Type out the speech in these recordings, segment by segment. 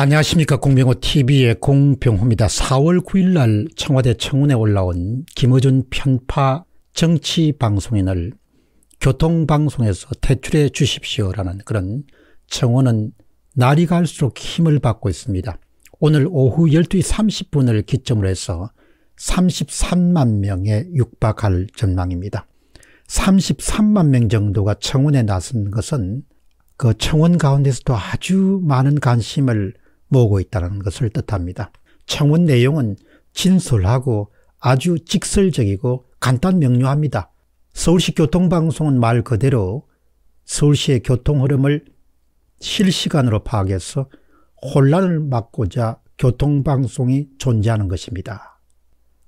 안녕하십니까 공병호 TV의 공병호입니다. 4월 9일 날 청와대 청문에 올라온 김어준 편파 정치 방송인을 교통방송에서 퇴출해 주십시오라는 그런 청원은 날이 갈수록 힘을 받고 있습니다. 오늘 오후 12시 30분을 기점으로 해서 33만 명에 육박할 전망입니다. 33만 명 정도가 청원에 나선 것은 그 청원 가운데서도 아주 많은 관심을 모으고 있다는 것을 뜻합니다. 청원 내용은 진솔하고 아주 직설적이고 간단 명료합니다. 서울시 교통방송은 말 그대로 서울시의 교통 흐름을 실시간으로 파악해서 혼란을 막고자 교통방송이 존재하는 것입니다.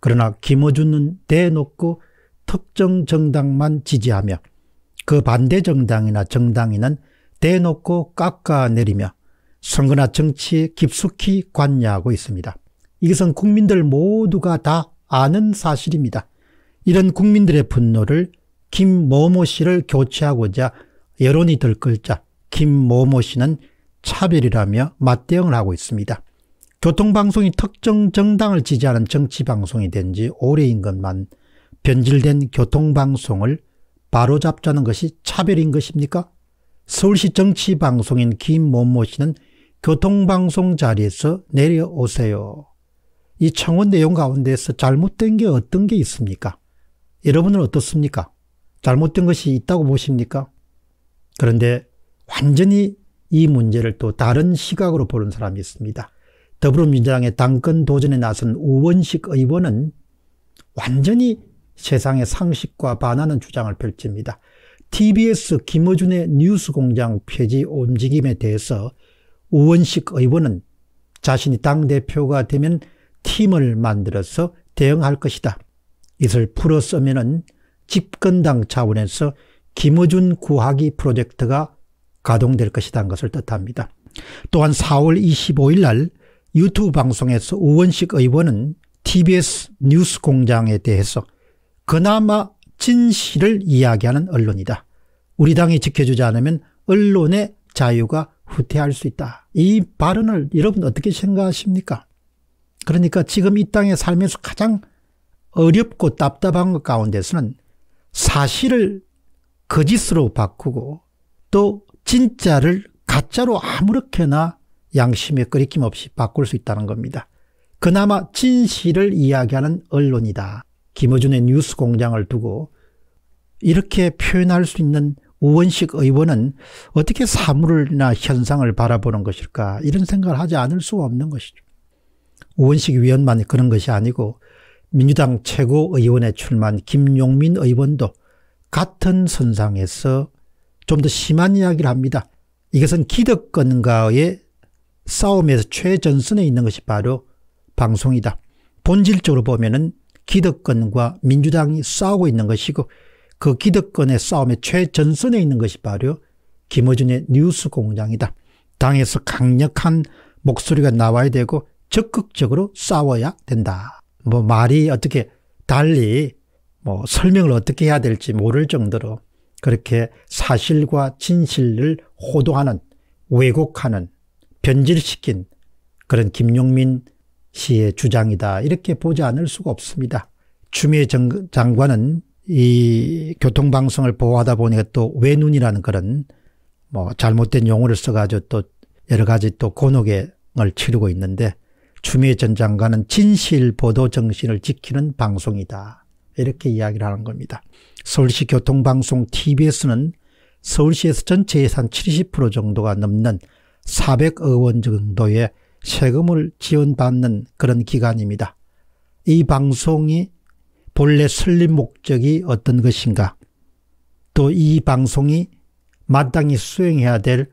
그러나 김어준은 대놓고 특정 정당만 지지하며 그 반대 정당이나 정당인은 대놓고 깎아내리며 선거나 정치에 깊숙이 관여하고 있습니다. 이것은 국민들 모두가 다 아는 사실입니다. 이런 국민들의 분노를 김모모 씨를 교체하고자 여론이 들끓자 김모모 씨는 차별이라며 맞대응을 하고 있습니다. 교통방송이 특정 정당을 지지하는 정치방송이 된 지 오래인 것만 변질된 교통방송을 바로잡자는 것이 차별인 것입니까? 서울시 정치방송인 김모모 씨는 교통방송 자리에서 내려오세요. 이 청원 내용 가운데서 잘못된 게 어떤 게 있습니까? 여러분은 어떻습니까? 잘못된 것이 있다고 보십니까? 그런데 완전히 이 문제를 또 다른 시각으로 보는 사람이 있습니다. 더불어민주당의 당권 도전에 나선 우원식 의원은 완전히 세상의 상식과 반하는 주장을 펼칩니다. TBS 김어준의 뉴스공장 폐지 움직임에 대해서 우원식 의원은 자신이 당대표가 되면 팀을 만들어서 대응할 것이다. 이를 풀어 쓰면 집권당 차원에서 김어준 구하기 프로젝트가 가동될 것이라 것을 뜻합니다. 또한 4월 25일 날 유튜브 방송에서 우원식 의원은 TBS 뉴스 공장에 대해서 그나마 진실을 이야기하는 언론이다. 우리 당이 지켜주지 않으면 언론의 자유가 후퇴할 수 있다. 이 발언을 여러분 어떻게 생각하십니까? 그러니까 지금 이땅에살면서 가장 어렵고 답답한 것 가운데서는 사실을 거짓으로 바꾸고 또 진짜를 가짜로 아무렇게나 양심에 끓이김 없이 바꿀 수 있다는 겁니다. 그나마 진실을 이야기하는 언론이다. 김어준의 뉴스 공장을 두고 이렇게 표현할 수 있는 우원식 의원은 어떻게 사물이나 현상을 바라보는 것일까 이런 생각을 하지 않을 수 없는 것이죠. 우원식 위원만 그런 것이 아니고 민주당 최고의원에 출마한 김용민 의원도 같은 선상에서 좀 더 심한 이야기를 합니다. 이것은 기득권과의 싸움에서 최전선에 있는 것이 바로 방송이다. 본질적으로 보면 은 기득권과 민주당이 싸우고 있는 것이고 그 기득권의 싸움의 최전선에 있는 것이 바로 김어준의 뉴스 공장이다. 당에서 강력한 목소리가 나와야 되고 적극적으로 싸워야 된다. 뭐 말이 어떻게 달리 뭐 설명을 어떻게 해야 될지 모를 정도로 그렇게 사실과 진실을 호도하는 왜곡하는 변질시킨 그런 김용민 씨의 주장이다 이렇게 보지 않을 수가 없습니다. 추미애 장관은 이 교통방송을 보호하다 보니까 또 외눈이라는 그런 뭐 잘못된 용어를 써가지고 또 여러 가지 또 곤혹을 치르고 있는데 추미애 전 장관은 진실 보도 정신을 지키는 방송이다. 이렇게 이야기를 하는 겁니다. 서울시 교통방송 TBS는 서울시에서 전체 예산 70% 정도가 넘는 400억 원 정도의 세금을 지원받는 그런 기관입니다. 이 방송이 본래 설립 목적이 어떤 것인가 또 이 방송이 마땅히 수행해야 될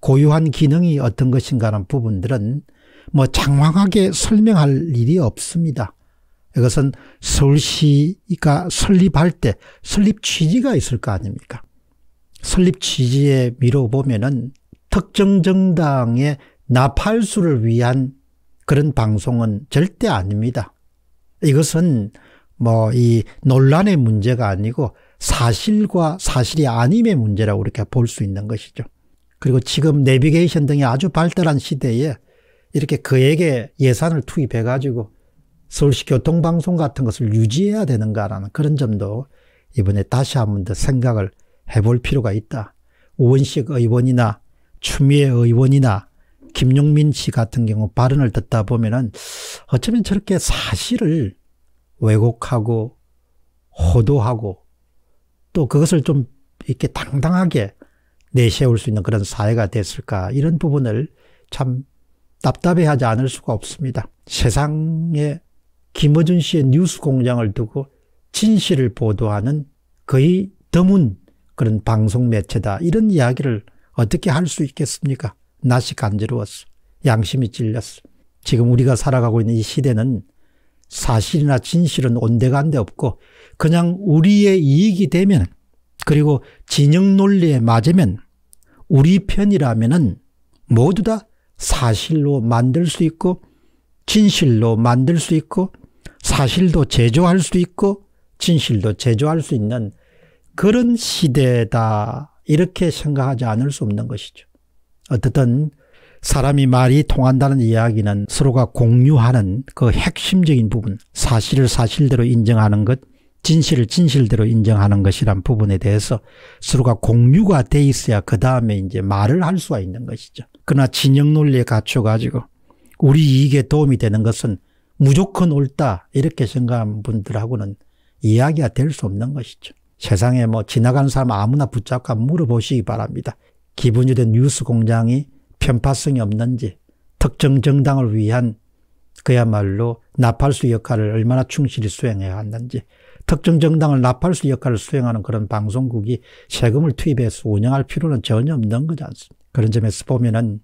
고유한 기능이 어떤 것인가라는 부분들은 뭐 장황하게 설명할 일이 없습니다. 이것은 서울시가 설립할 때 설립 취지가 있을 거 아닙니까? 설립 취지에 미뤄보면은 특정 정당의 나팔수를 위한 그런 방송은 절대 아닙니다. 이것은 뭐이 논란의 문제가 아니고 사실과 사실이 아님의 문제라고 이렇게 볼 수 있는 것이죠. 그리고 지금 내비게이션 등이 아주 발달한 시대에 이렇게 그에게 예산을 투입해 가지고 서울시 교통방송 같은 것을 유지해야 되는가라는 그런 점도 이번에 다시 한번 더 생각을 해볼 필요가 있다. 우원식 의원이나 추미애 의원이나 김용민 씨 같은 경우 발언을 듣다 보면은 어쩌면 저렇게 사실을 왜곡하고 호도하고 또 그것을 좀 이렇게 당당하게 내세울 수 있는 그런 사회가 됐을까 이런 부분을 참 답답해하지 않을 수가 없습니다. 세상에 김어준 씨의 뉴스 공장을 두고 진실을 보도하는 거의 드문 그런 방송 매체다 이런 이야기를 어떻게 할 수 있겠습니까? 낯이 간지러웠어. 양심이 찔렸어. 지금 우리가 살아가고 있는 이 시대는 사실이나 진실은 온데간데 없고 그냥 우리의 이익이 되면 그리고 진영 논리에 맞으면 우리 편이라면은 모두 다 사실로 만들 수 있고 진실로 만들 수 있고 사실도 제조할 수 있고 진실도 제조할 수 있는 그런 시대다 이렇게 생각하지 않을 수 없는 것이죠. 어쨌든 사람이 말이 통한다는 이야기는 서로가 공유하는 그 핵심적인 부분 사실을 사실대로 인정하는 것 진실을 진실대로 인정하는 것이란 부분에 대해서 서로가 공유가 돼 있어야 그 다음에 이제 말을 할 수가 있는 것이죠. 그러나 진영 논리에 갖춰가지고 우리 이익에 도움이 되는 것은 무조건 옳다 이렇게 생각하는 분들하고는 이야기가 될 수 없는 것이죠. 세상에 뭐 지나가는 사람 아무나 붙잡고 물어보시기 바랍니다. 기분이된 뉴스 공장이 편파성이 없는지 특정 정당을 위한 그야말로 나팔수 역할을 얼마나 충실히 수행해야 하는지 특정 정당을 나팔수 역할을 수행하는 그런 방송국이 세금을 투입해서 운영할 필요는 전혀 없는 거지 않습니까? 그런 점에서 보면은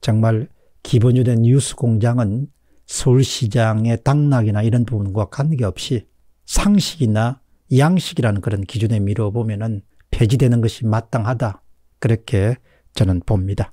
정말 기본유된 뉴스 공장은 서울시장의 당락이나 이런 부분과 관계없이 상식이나 양식이라는 그런 기준에 미뤄보면은 폐지되는 것이 마땅하다. 그렇게 저는 봅니다.